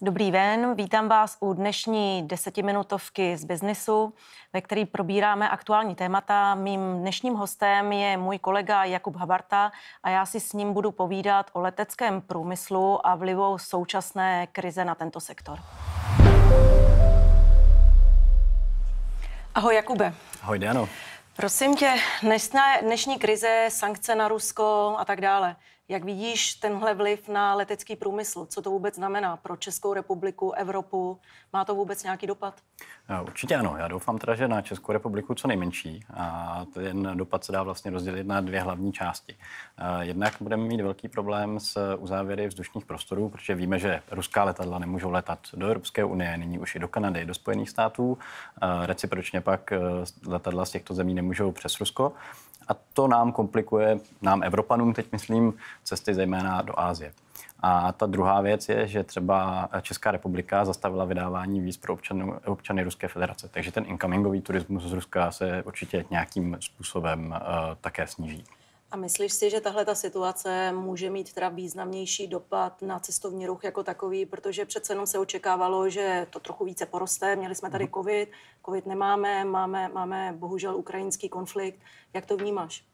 Dobrý den, vítám vás u dnešní desetiminutovky z biznisu, ve který probíráme aktuální témata. Mým dnešním hostem je můj kolega Jakub Habarta a já si s ním budu povídat o leteckém průmyslu a vlivu současné krize na tento sektor. Ahoj Jakube. Ahoj Diano. Prosím tě, dnešní krize, sankce na Rusko a tak dále. Jak vidíš tenhle vliv na letecký průmysl? Co to vůbec znamená pro Českou republiku, Evropu? Má to vůbec nějaký dopad? Eh, určitě ano. Já doufám teda, že na Českou republiku co nejmenší. A ten dopad se dá vlastně rozdělit na dvě hlavní části. Eh, jednak budeme mít velký problém s eh, uzávěry vzdušních prostorů, protože víme, že ruská letadla nemůžou letat do Evropské unie, nyní už i do Kanady, do Spojených států. Recipročně pak letadla z těchto zemí nemůžou přes Rusko. A to nám komplikuje, nám Evropanům teď myslím, cesty zejména do Ázie. A ta druhá věc je, že třeba Česká republika zastavila vydávání víz pro občany, občany Ruské federace. Takže ten incomingový turismus z Ruska se určitě nějakým způsobem uh, také sníží. A myslíš si, že tahle ta situace může mít teda významnější dopad na cestovní ruch jako takový, protože přece jenom se očekávalo, že to trochu více poroste. Měli jsme tady mhm. covid, covid nemáme, máme, máme bohužel ukrajinský konflikt. Jak to vnímáš?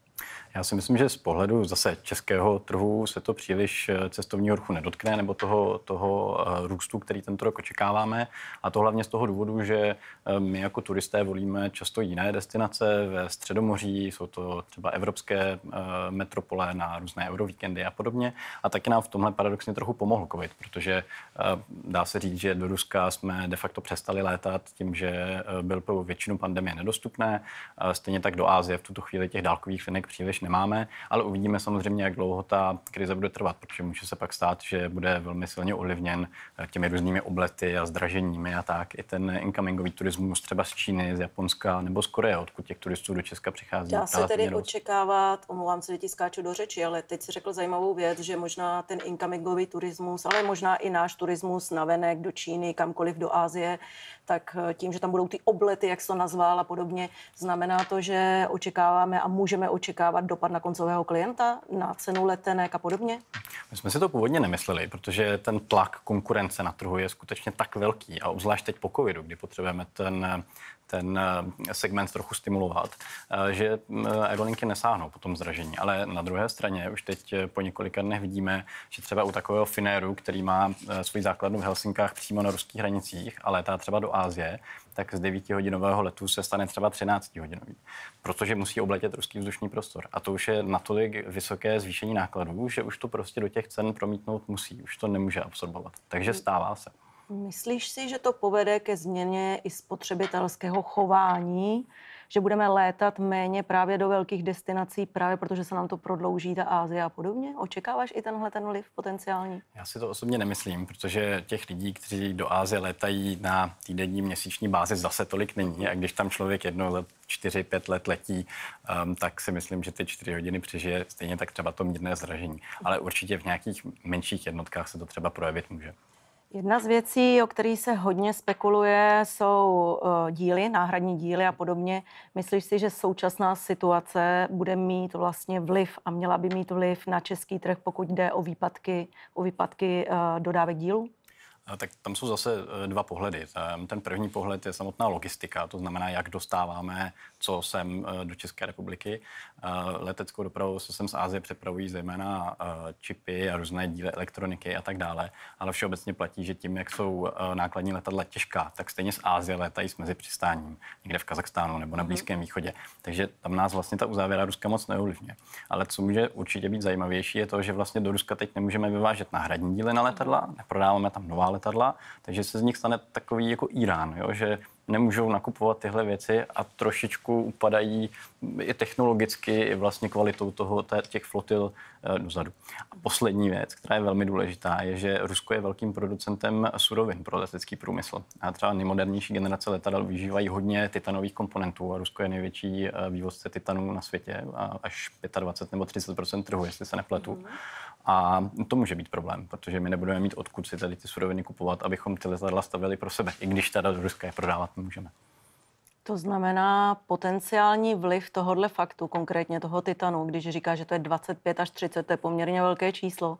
Já si myslím, že z pohledu zase českého trhu se to příliš eh, cestovního ruchu nedotkne, nebo toho, toho eh, růstu, který tento rok očekáváme. A to hlavně z toho důvodu, že eh, my jako turisté volíme často jiné destinace ve Středomoří, jsou to třeba evropské metropole na různé eurovíkendy a podobně. A taky nám v tomhle paradoxně trochu pomohl COVID, protože dá se říct, že do Ruska jsme de facto přestali létat tím, že byl pro většinu pandemie nedostupné. Stejně tak do Ázie v tuto chvíli těch dálkových linek příliš nemáme, ale uvidíme samozřejmě, jak dlouho ta krize bude trvat, protože může se pak stát, že bude velmi silně ovlivněn eh, těmi různými oblety a zdraženími a tak. I ten incomingový turismus třeba z Číny, z Japonska nebo z Koreje, odkud těch turistů do Česka přichází. Dá se tedy roz... očekávat, omlouvám se, že ti skáču do řeči, ale teď si řekl zajímavou věc, že možná ten incomingový turismus, ale možná i náš turismus navenek do Číny, kamkoliv do Asie, tak eh, tím, že tam budou ty oblety, jak se to nazval a podobně, znamená to, že očekáváme a můžeme očekávat očekávat dopad na koncového klienta, na cenu letenek a podobně? My jsme si to původně nemysleli, protože ten tlak konkurence na trhu je skutečně tak velký a obzvlášť teď po covidu, kdy potřebujeme ten ten eh, segment trochu stimulovat, eh, že eh, aerolinky nesáhnou po tom zražení. Ale na druhé straně už teď po několika dnech vidíme, že třeba u takového Finéru, který má svůj základnu v Helsinkách přímo na ruských hranicích a létá třeba do Ázie, tak z 9-hodinového letu se stane třeba 13-hodinový, protože musí obletět ruský vzdušný prostor. A to už je natolik vysoké zvýšení nákladů, že už to prostě do těch cen promítnout musí, už to nemůže absorbovat. Takže stává se. Myslíš si, že to povede ke změně i spotřebitelského chování? že budeme létat méně právě do velkých destinací, právě protože se nám to prodlouží ta Ázie a podobně? Očekáváš i tenhle ten vliv potenciální? Já si to osobně nemyslím, protože těch lidí, kteří do Ázie létají na týdenní měsíční bázi, zase tolik není. A když tam člověk jedno let, čtyři, pět let letí, um, tak si myslím, že ty čtyři hodiny přežije stejně tak třeba to mírné zražení. Ale určitě v nějakých menších jednotkách se to třeba projevit může. Jedna z věcí, o kterých se hodně spekuluje, jsou e, díly, náhradní díly a podobně. Myslíš si, že současná situace bude mít vlastně vliv a měla by mít vliv na český trh, pokud jde o výpadky, o výpadky e, dodávek dílů? Tak tam jsou zase e, dva pohledy. E, ten první pohled je samotná logistika, to znamená, jak dostáváme, co sem e, do České republiky. Leteckou dopravu se sem z Ázie přepravují zejména čipy a různé díly elektroniky a tak dále, ale všeobecně platí, že tím, jak jsou nákladní letadla těžká, tak stejně z Ázie létají s mezi přistáním někde v Kazachstánu nebo na Blízkém mhm. východě. Takže tam nás vlastně ta uzávěra Ruska moc neovlivňuje. Ale co může určitě být zajímavější, je to, že vlastně do Ruska teď nemůžeme vyvážet náhradní díly na letadla, neprodáváme tam nová letadla, takže se z nich stane takový jako Irán, jo? že nemůžou nakupovat tyhle věci a trošičku upadají i technologicky, i vlastně kvalitou toho, těch flotil eh, dozadu. A poslední věc, která je velmi důležitá, je, že Rusko je velkým producentem surovin pro letecký průmysl. A třeba nejmodernější generace letadel využívají hodně titanových komponentů a Rusko je největší eh, vývozce titanů na světě, až 25 nebo 30 trhu, jestli se nepletu. Mhm. A to může být problém, protože my nebudeme mít odkud si tady ty suroviny kupovat, abychom ty letadla stavili pro sebe, i když teda do Ruska je prodávat můžeme. To znamená potenciální vliv tohohle faktu, konkrétně toho Titanu, když říká, že to je 25 až 30, to je poměrně velké číslo.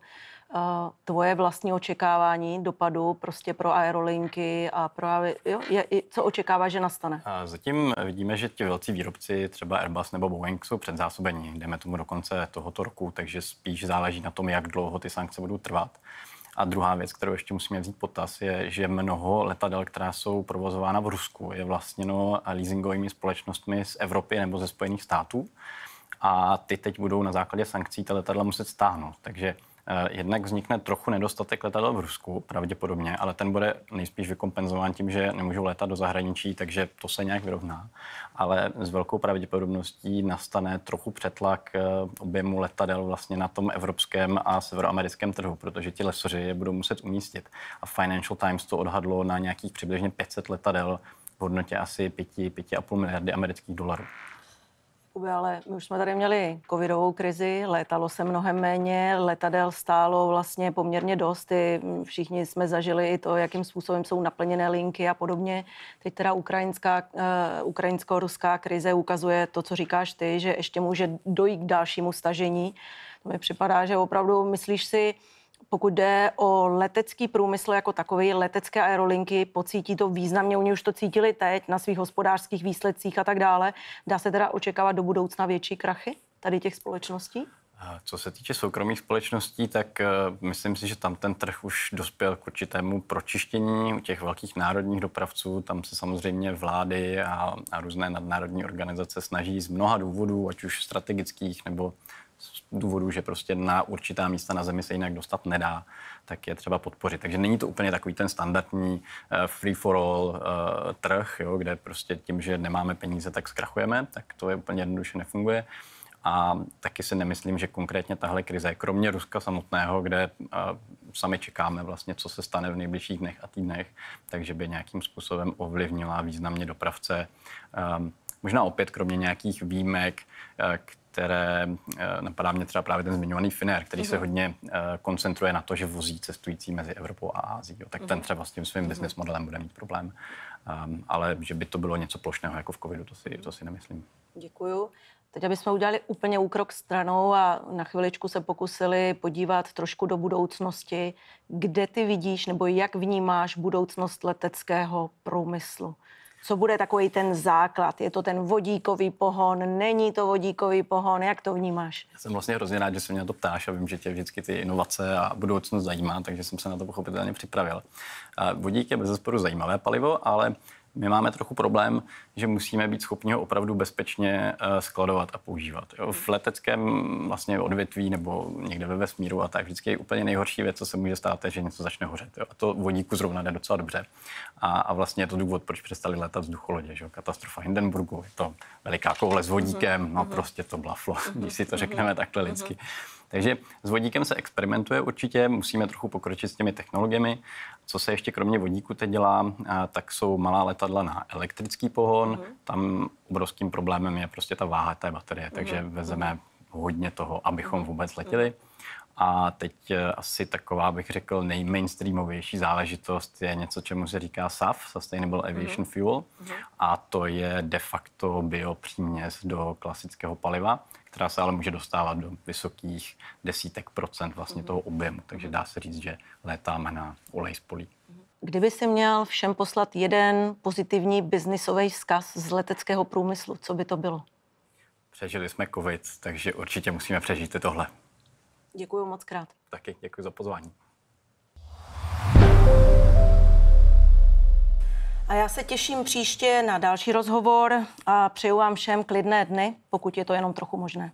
Eh, tvoje vlastní očekávání dopadu prostě pro aerolinky a pro jo, je, co očekává, že nastane? A zatím vidíme, že ti velcí výrobci, třeba Airbus nebo Boeing, jsou předzásobení, jdeme tomu do konce tohoto roku, takže spíš záleží na tom, jak dlouho ty sankce budou trvat. A druhá věc, kterou ještě musíme vzít potaz, je, že mnoho letadel, která jsou provozována v Rusku, je vlastněno leasingovými společnostmi z Evropy nebo ze Spojených států. A ty teď budou na základě sankcí ta letadla muset stáhnout. Takže Eh, jednak vznikne trochu nedostatek letadel v Rusku, pravděpodobně, ale ten bude nejspíš vykompenzován tím, že nemůžou letat do zahraničí, takže to se nějak vyrovná. Ale s velkou pravděpodobností nastane trochu přetlak eh, objemu letadel vlastně na tom evropském a severoamerickém trhu, protože ti lesoři je budou muset umístit. A Financial Times to odhadlo na nějakých přibližně 500 letadel v hodnotě asi 5, 5,5 miliardy amerických dolarů. Jakube, ale my už jsme tady měli covidovou krizi, létalo se mnohem méně, letadel stálo vlastně poměrně dost, i všichni jsme zažili i to, jakým způsobem jsou naplněné linky a podobně. Teď teda ukrajinská, uh, ukrajinsko-ruská krize ukazuje to, co říkáš ty, že ještě může dojít k dalšímu stažení. To mi připadá, že opravdu myslíš si, pokud jde o letecký průmysl jako takový, letecké aerolinky pocítí to významně, oni už to cítili teď na svých hospodářských výsledcích a tak dále. Dá se teda očekávat do budoucna větší krachy tady těch společností? Co se týče soukromých společností, tak eh, myslím si, že tam ten trh už dospěl k určitému pročištění u těch velkých národních dopravců. Tam se samozřejmě vlády a, a různé nadnárodní organizace snaží z mnoha důvodů, ať už strategických nebo z důvodu, že prostě na určitá místa na Zemi se jinak dostat nedá, tak je třeba podpořit. Takže není to úplně takový ten standardní eh, free for all eh, trh, jo, kde prostě tím, že nemáme peníze, tak zkrachujeme, tak to je úplně jednoduše nefunguje. A taky si nemyslím, že konkrétně tahle krize, kromě Ruska samotného, kde uh, sami čekáme vlastně, co se stane v nejbližších dnech a týdnech, takže by nějakým způsobem ovlivnila významně dopravce um, Možná opět kromě nějakých výjimek, eh, které eh, napadá mě třeba právě ten zmiňovaný Finnair, který mm-hmm. se mhm. hodně eh, koncentruje na to, že vozí cestující mezi Evropou a Ázií. Tak mm-hmm. ten mhm. třeba s tím svým mm-hmm. business modelem bude mít problém. Um, ale že by to bylo něco plošného jako v covidu, to si, to si nemyslím. Děkuju. Teď, abychom udělali úplně úkrok stranou a na chviličku se pokusili podívat trošku do budoucnosti, kde ty vidíš nebo jak vnímáš budoucnost leteckého průmyslu? co bude takový ten základ? Je to ten vodíkový pohon, není to vodíkový pohon, jak to vnímáš? Já jsem vlastně hrozně rád, že se mě na to ptáš a vím, že tě vždycky ty inovace a budoucnost zajímá, takže jsem se na to pochopitelně připravil. Vodík je bez zesporu zajímavé palivo, ale my máme trochu problém, že musíme být schopni ho opravdu bezpečně eh, skladovat a používat. Jo. V leteckém vlastně odvětví nebo někde ve vesmíru a tak vždycky je úplně nejhorší věc, co se může stát, je, že něco začne hořet. Jo. A to vodíku zrovna jde docela dobře. A, a vlastně je to důvod, proč přestali letat vzducholodě. Že? Katastrofa Hindenburgu, je to veliká koule s vodíkem, no mhm. Mhm. prostě to blaflo, když si to mhm. řekneme takhle lidsky. Mm-hmm. Takže s vodíkem se experimentuje určitě, musíme trochu pokročit s těmi technologiemi. Co se ještě kromě vodíku teď dělá, tak jsou malá letadla na elektrický pohon. Mm-hmm. Tam obrovským problémem je prostě ta váha té baterie, mhm. takže mm-hmm. vezeme hodně toho, abychom vůbec mhm. letěli. A teď e, asi taková, bych řekl, nejmainstreamovější záležitost je něco, čemu se říká SAF, Sustainable mhm. Aviation mm-hmm. Fuel. A to je de facto biopříměs do klasického paliva která se ale může dostávat do vysokých desítek procent vlastně toho objemu. Takže dá se říct, že létáme na olej z polí. Kdyby si měl všem poslat jeden pozitivní biznisový vzkaz z leteckého průmyslu, co by to bylo? Přežili jsme COVID, takže určitě musíme přežít i tohle. Děkuji moc krát. Taky děkuji za pozvání. A já se těším příště na další rozhovor a přeju vám všem klidné dny, pokud je to jenom trochu možné.